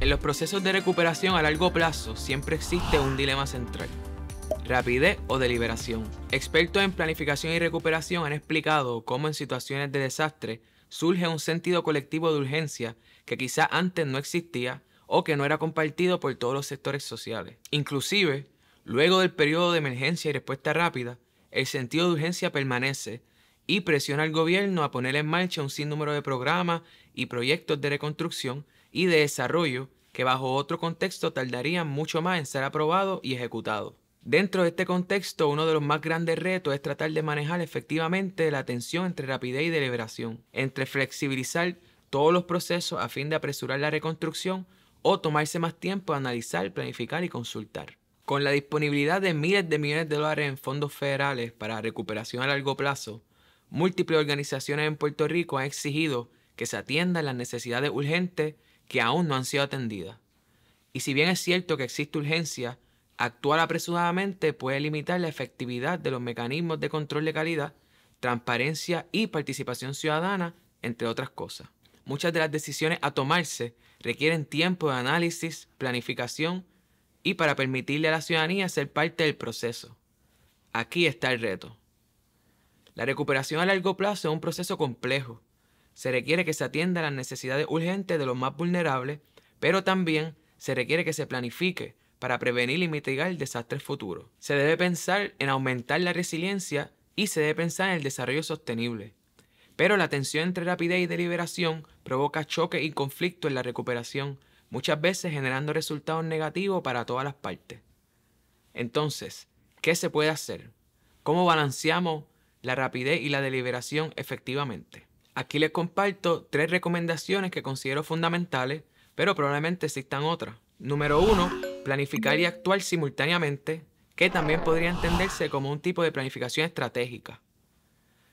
En los procesos de recuperación a largo plazo siempre existe un dilema central. Rapidez o deliberación. Expertos en planificación y recuperación han explicado cómo en situaciones de desastre surge un sentido colectivo de urgencia que quizá antes no existía o que no era compartido por todos los sectores sociales. Inclusive, luego del periodo de emergencia y respuesta rápida, el sentido de urgencia permanece y presiona al gobierno a poner en marcha un sinnúmero de programas y proyectos de reconstrucción y de desarrollo que bajo otro contexto tardarían mucho más en ser aprobado y ejecutado. Dentro de este contexto, uno de los más grandes retos es tratar de manejar efectivamente la tensión entre rapidez y deliberación, entre flexibilizar todos los procesos a fin de apresurar la reconstrucción o tomarse más tiempo a analizar, planificar y consultar. Con la disponibilidad de miles de millones de dólares en fondos federales para recuperación a largo plazo, múltiples organizaciones en Puerto Rico han exigido que se atiendan las necesidades urgentes que aún no han sido atendidas. Y si bien es cierto que existe urgencia, actuar apresuradamente puede limitar la efectividad de los mecanismos de control de calidad, transparencia y participación ciudadana, entre otras cosas. Muchas de las decisiones a tomarse requieren tiempo de análisis, planificación y para permitirle a la ciudadanía ser parte del proceso. Aquí está el reto. La recuperación a largo plazo es un proceso complejo se requiere que se atienda a las necesidades urgentes de los más vulnerables, pero también se requiere que se planifique para prevenir y mitigar el desastre futuro. Se debe pensar en aumentar la resiliencia y se debe pensar en el desarrollo sostenible. Pero la tensión entre rapidez y deliberación provoca choque y conflicto en la recuperación, muchas veces generando resultados negativos para todas las partes. Entonces, ¿qué se puede hacer? ¿Cómo balanceamos la rapidez y la deliberación efectivamente? Aquí les comparto tres recomendaciones que considero fundamentales, pero probablemente existan otras. Número uno, Planificar y actuar simultáneamente, que también podría entenderse como un tipo de planificación estratégica.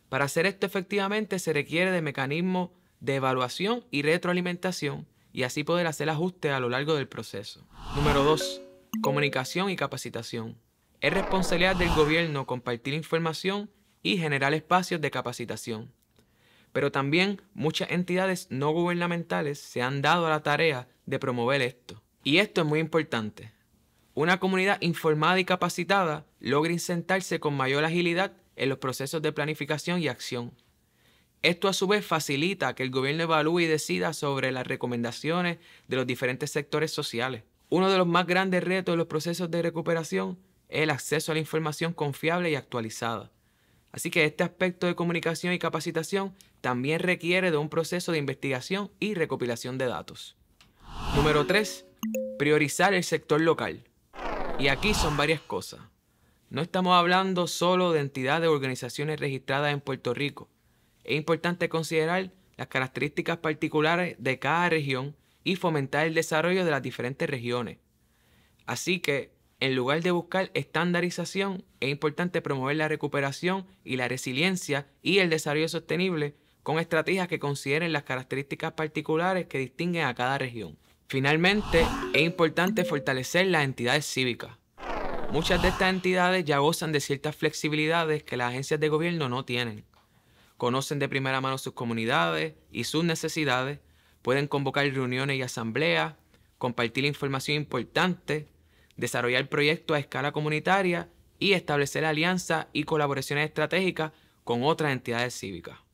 Para hacer esto efectivamente se requiere de mecanismos de evaluación y retroalimentación y así poder hacer ajustes a lo largo del proceso. Número 2. Comunicación y capacitación. Es responsabilidad del gobierno compartir información y generar espacios de capacitación pero también muchas entidades no gubernamentales se han dado a la tarea de promover esto. Y esto es muy importante. Una comunidad informada y capacitada logra insertarse con mayor agilidad en los procesos de planificación y acción. Esto a su vez facilita que el gobierno evalúe y decida sobre las recomendaciones de los diferentes sectores sociales. Uno de los más grandes retos de los procesos de recuperación es el acceso a la información confiable y actualizada. Así que este aspecto de comunicación y capacitación también requiere de un proceso de investigación y recopilación de datos. Número 3. Priorizar el sector local. Y aquí son varias cosas. No estamos hablando solo de entidades o organizaciones registradas en Puerto Rico. Es importante considerar las características particulares de cada región y fomentar el desarrollo de las diferentes regiones. Así que en lugar de buscar estandarización, es importante promover la recuperación y la resiliencia y el desarrollo sostenible con estrategias que consideren las características particulares que distinguen a cada región. Finalmente, es importante fortalecer las entidades cívicas. Muchas de estas entidades ya gozan de ciertas flexibilidades que las agencias de gobierno no tienen. Conocen de primera mano sus comunidades y sus necesidades, pueden convocar reuniones y asambleas, compartir información importante, desarrollar proyectos a escala comunitaria y establecer alianzas y colaboraciones estratégicas con otras entidades cívicas.